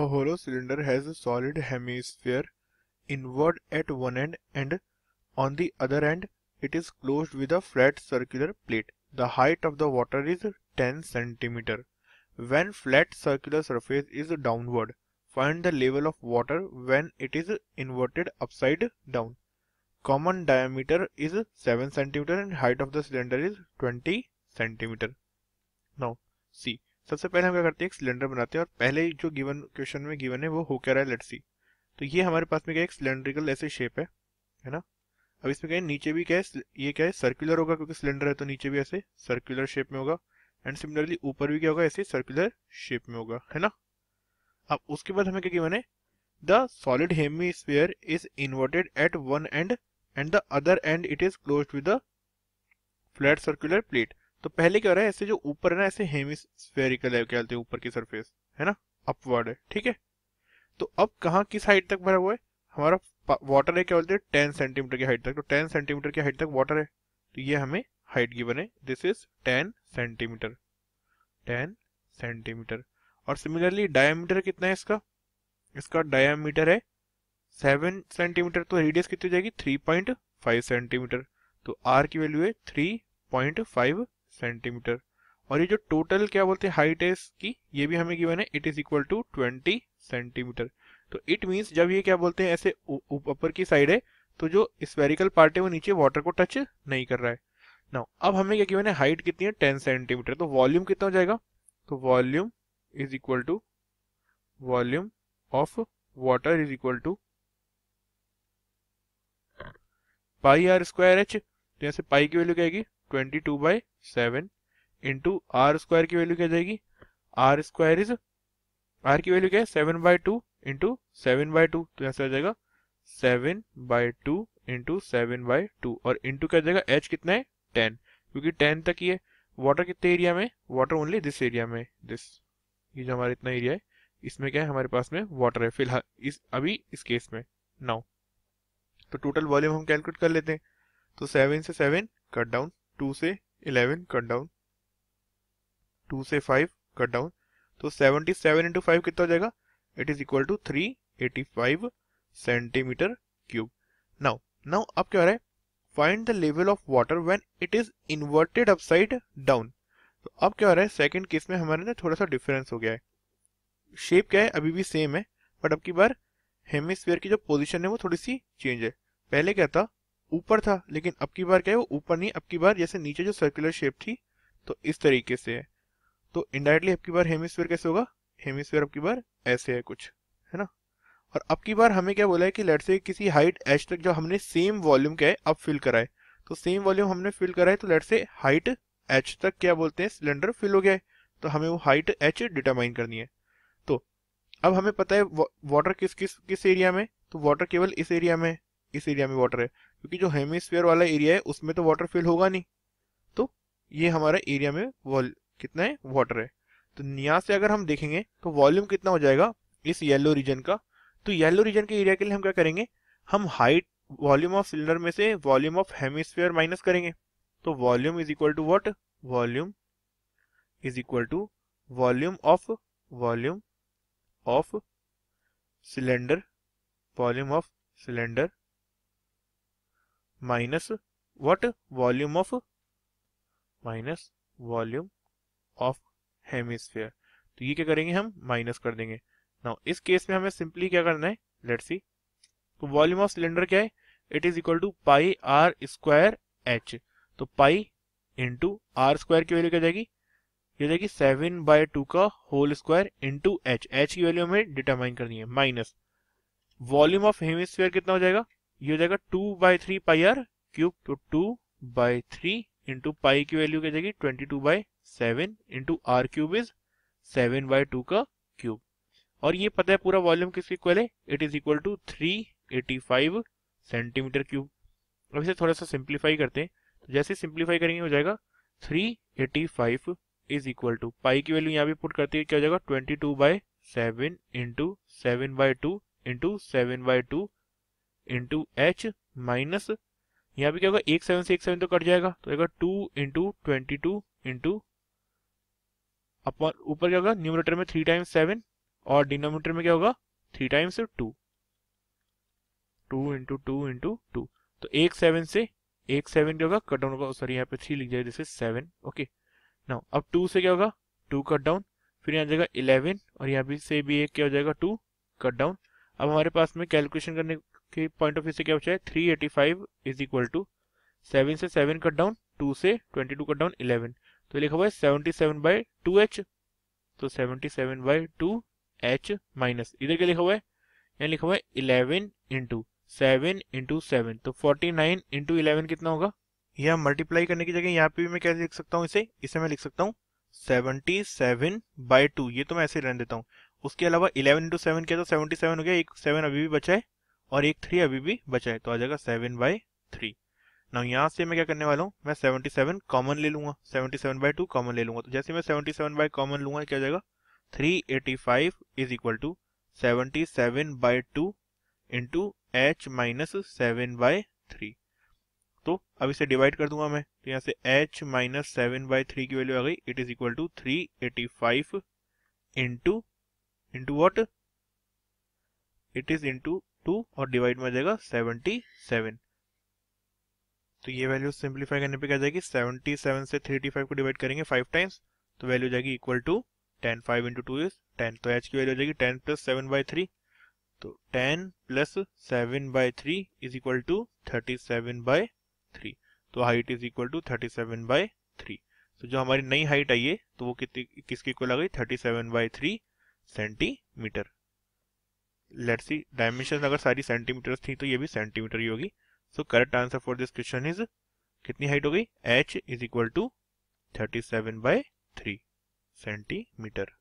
A hollow cylinder has a solid hemisphere inward at one end and on the other end it is closed with a flat circular plate. The height of the water is 10 centimeter. When flat circular surface is downward, find the level of water when it is inverted upside down. Common diameter is 7 centimeter and height of the cylinder is 20 centimeter. Now see, सबसे पहले हम क्या करते हैं एक cylinder बनाते हैं और पहले जो गिवन क्वेश्चन में गिवन है वो हो क्या रहा है लेट सी तो ये हमारे पास में क्या एक सिलेंड्रिकल ऐसे शेप है है ना अब इसमें क्या है नीचे भी क्या है ये क्या है सर्कुलर होगा क्योंकि सिलेंडर है तो नीचे भी ऐसे सर्कुलर शेप में होगा एंड सिमिलरली ऊपर भी क्या होगा ऐसे सर्कुलर शेप में होगा है ना अब उसके बाद हमें क्या गिवन है the solid hemisphere is inverted at one end and the other end it is close with flat circular plate तो पहले क्या हो रहा है ऐसे जो ऊपर है ना ऐसे हेमिस्फेरिकल है क्या ऊपर की सरफेस है ना अपवर्ड है ठीक है तो अब कहा किस हाइट तक भरा हुआ है हमारा वाटर है क्या बोलते हैं टेन सेंटीमीटर की हाइट तक तो टेन सेंटीमीटर की हाइट तक वाटर है तो ये हमें हाइट गिवन है this is ten centimetre ten centimetre और सिमिलरली डायमीटर कितना है इसका इसका डायमीटर है सेवन सेंटीमीटर तो रेडियस कितनी हो जाएगी थ्री पॉइंट फाइव सेंटीमीटर तो आर की वैल्यू है थ्री पॉइंट फाइव सेंटीमीटर और ये जो टोटल क्या बोलते हैं हाइट है इसकी ये भी हमें गिवन है it is equal to twenty centimetre तो इट मींस जब ये क्या बोलते हैं ऐसे ऊपर की साइड है तो जो स्पेरिकल पार्ट है वो नीचे वाटर को टच नहीं कर रहा है ना अब हमें क्या गिवन है हाइट कितनी है टेन सेंटीमीटर तो वॉल्यूम कितना हो जाएगा तो volume is equal to volume of water is equal to pi r square h तो यहां से पाई की वैल्यू क्या आएगी twenty two by seven into r square की वैल्यू क्या जाएगी आर स्क्वायर इज आर की वैल्यू क्या है seven by two into seven by two तो यहाँ से आ जाएगा seven by two into seven by two और इंटू क्या जाएगा एच कितना है टेन क्योंकि टेन तक ही है वाटर कितने एरिया में वाटर ओनली दिस एरिया में दिस ये जो हमारा इतना एरिया है इसमें क्या है हमारे पास में वाटर है फिलहाल इस अभी इस केस में नाउ तो टोटल वॉल्यूम हम कैलकुलेट कर लेते हैं तो सेवन से सेवन कट डाउन टू से इलेवन कट डाउन टू से फाइव कट डाउन तो सेवेंटी सेवन इंटू फाइव कितना हो जाएगा it is equal to three eighty five centimetre cube now now अब क्या हो रहा है find the level of water when it is inverted upside down तो अब क्या हो रहा है सेकेंड केस में हमारे ना थोड़ा सा डिफरेंस हो गया है शेप क्या है अभी भी सेम है बट अब की बार हेमिस्फेयर की जो पोजीशन है वो थोड़ी सी चेंज है पहले क्या था ऊपर था लेकिन अब की बार क्या है वो ऊपर नहीं अब की बार जैसे नीचे जो सर्कुलर शेप थी तो इस तरीके से है तो इनडायरेक्टली अब की बार हेमिस्फेयर कैसे होगा हेमिस्फेयर अब की बार ऐसे है कुछ है ना और अब की बार हमें क्या बोला है कि लेट से किसी हाइट एच तक जो हमने सेम वॉल्यूम क्या है अब फिल कराए तो सेम वॉल्यूम हमने फिल कराए तो लेट से हाइट एच तक क्या बोलते हैं सिलेंडर फिल हो गया है तो हमें वो हाइट एच डिटरमाइन करनी है तो अब हमें पता है वाटर किस किस किस एरिया में तो वाटर केवल इस एरिया में इस एरिया में वाटर है क्योंकि जो हेमिसफेयर वाला एरिया है उसमें तो वाटर फिल होगा नहीं तो ये हमारा एरिया में वॉल कितना है वाटर है तो यहाँ से अगर हम देखेंगे तो वॉल्यूम कितना हो जाएगा इस येलो रीजन का तो येलो रीजन के एरिया के लिए हम क्या करेंगे हम हाइट वॉल्यूम ऑफ सिलेंडर में से वॉल्यूम ऑफ हेमिसफेयर माइनस करेंगे तो volume is equal to what volume is equal to volume of volume of cylinder volume of cylinder minus what volume of minus volume of hemisphere तो ये क्या करेंगे हम minus कर देंगे नाउ इस केस में हमें सिंपली क्या करना है लेट्स सी तो वॉल्यूम ऑफ सिलेंडर क्या है it is equal to pi r square h तो पाई इंटू आर स्क्वायर की वैल्यू क्या जाएगी ये जाएगी सेवन बाय टू का whole square into h h की वैल्यू हमें डिटरमाइन करनी है माइनस वॉल्यूम ऑफ हेमिस्फीयर कितना हो जाएगा ये हो जाएगा two by three pi r cube तो two by three into pi की वैल्यू क्या जाएगी twenty two by seven into r cube is seven by two का क्यूब और ये पता है पूरा वॉल्यूम किसके इक्वल है it is equal to three eighty five centimetre cube अब इसे थोड़ा सा सिंप्लीफाई करते हैं तो जैसे सिंप्लीफाई करेंगे हो जाएगा three eighty five is equal to pi की वैल्यू यहाँ भी पुट करते हैं क्या हो जाएगा twenty two by seven into seven by two into seven by two into h minus यहाँ पे क्या होगा एक सेवन से एक सेवन तो कट जाएगा तो रहेगा two into twenty two into अपन ऊपर क्या होगा न्यूमिनेटर में थ्री टाइम्स सेवन और डिनोमीटर में क्या होगा three times two two into two into two तो एक सेवन से एक सेवन क्या होगा कट डाउन होगा सॉरी oh, यहाँ पे थ्री लिख जाएगा जैसे सेवन ओके ना अब टू से क्या होगा टू कट डाउन फिर यहाँ जाएगा इलेवन और यहाँ भी से भी एक क्या हो जाएगा टू कट डाउन अब हमारे पास में कैलकुलेशन करने के पॉइंट ऑफ व्यू से क्या बचा है three eighty five is equal to seven से सेवन कट डाउन टू से twenty two cut down eleven तो लिखा हुआ है seventy seven by two h तो seventy seven by two h minus इधर क्या लिखा हुआ है यहाँ लिखा हुआ है eleven into seven into seven तो फोर्टी नाइन इंटू इलेवन कितना होगा यह मल्टीप्लाई करने की जगह यहाँ पे भी मैं कैसे लिख सकता हूँ इसे इसे मैं लिख सकता हूँ सेवेंटी सेवन बाई टू ये तो मैं ऐसे रहने देता हूँ उसके अलावा इलेवन इंटू सेवन किया तो सेवेंटी सेवन हो गया एक सेवन अभी भी बचा है और एक थ्री अभी भी बचा है तो आ जाएगा सेवन बाई थ्री ना यहाँ से मैं क्या करने वाला हूँ मैं सेवेंटी सेवन कॉमन ले लूंगा seventy seven by two common ले लूंगा तो जैसे मैं सेवेंटी सेवन बाई कॉमन लूंगा क्या जाएगा three eighty five is equal to seventy seven by two into h minus seven by three तो अब इसे डिवाइड कर दूंगा मैं तो यहाँ से h minus seven by three की वैल्यू आ गई it is equal to three eighty five into into what it is into two और डिवाइड में आ जाएगा सेवनटी सेवन तो ये वैल्यू सिंप्लीफाई करने पे क्या जाएगी सेवनटी सेवन से थ्री फाइव को डिवाइड करेंगे फाइव टाइम्स तो वैल्यू जाएगी equal to ten five into two is ten तो एच की वैल्यू जाएगी ten plus seven by three तो ten plus seven by three is equal to thirty seven by three तो height is equal to thirty seven by three तो जो हमारी नई height I है तो वो कितनी किसके इक्वल आ गई thirty seven by three centimetre let see dimension अगर सारी सेंटीमीटर थी तो ये भी सेंटीमीटर ही होगी so correct answer for this question is कितनी हाइट हो गई h is equal to thirty seven by three centimetre